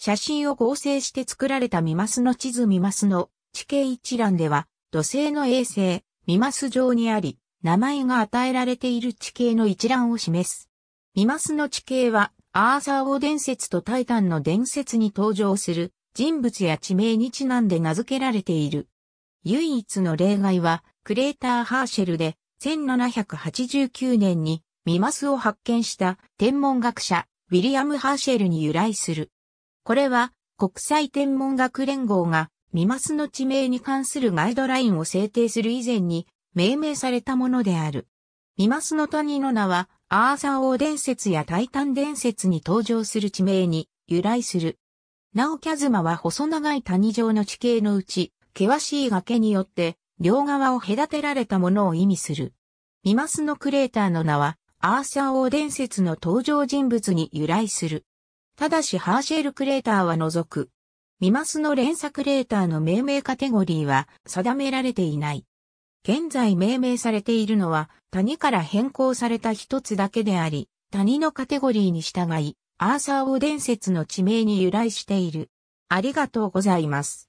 写真を合成して作られたミマスの地図ミマスの地形一覧では、土星の衛星、ミマス上にあり、名前が与えられている地形の一覧を示す。ミマスの地形は、アーサー王伝説とタイタンの伝説に登場する人物や地名にちなんで名付けられている。唯一の例外は、クレーターハーシェルで、1789年にミマスを発見した天文学者、ウィリアム・ハーシェルに由来する。これは国際天文学連合がミマスの地名に関するガイドラインを制定する以前に命名されたものである。ミマスの谷の名はアーサー王伝説やタイタン伝説に登場する地名に由来する。なおキャズマは細長い谷状の地形のうち、険しい崖によって両側を隔てられたものを意味する。ミマスのクレーターの名はアーサー王伝説の登場人物に由来する。ただしハーシェルクレーターは除く。ミマスの連鎖クレーターの命名カテゴリーは定められていない。現在命名されているのは谷から変更された一つだけであり、谷のカテゴリーに従い、アーサー王伝説の地名に由来している。ありがとうございます。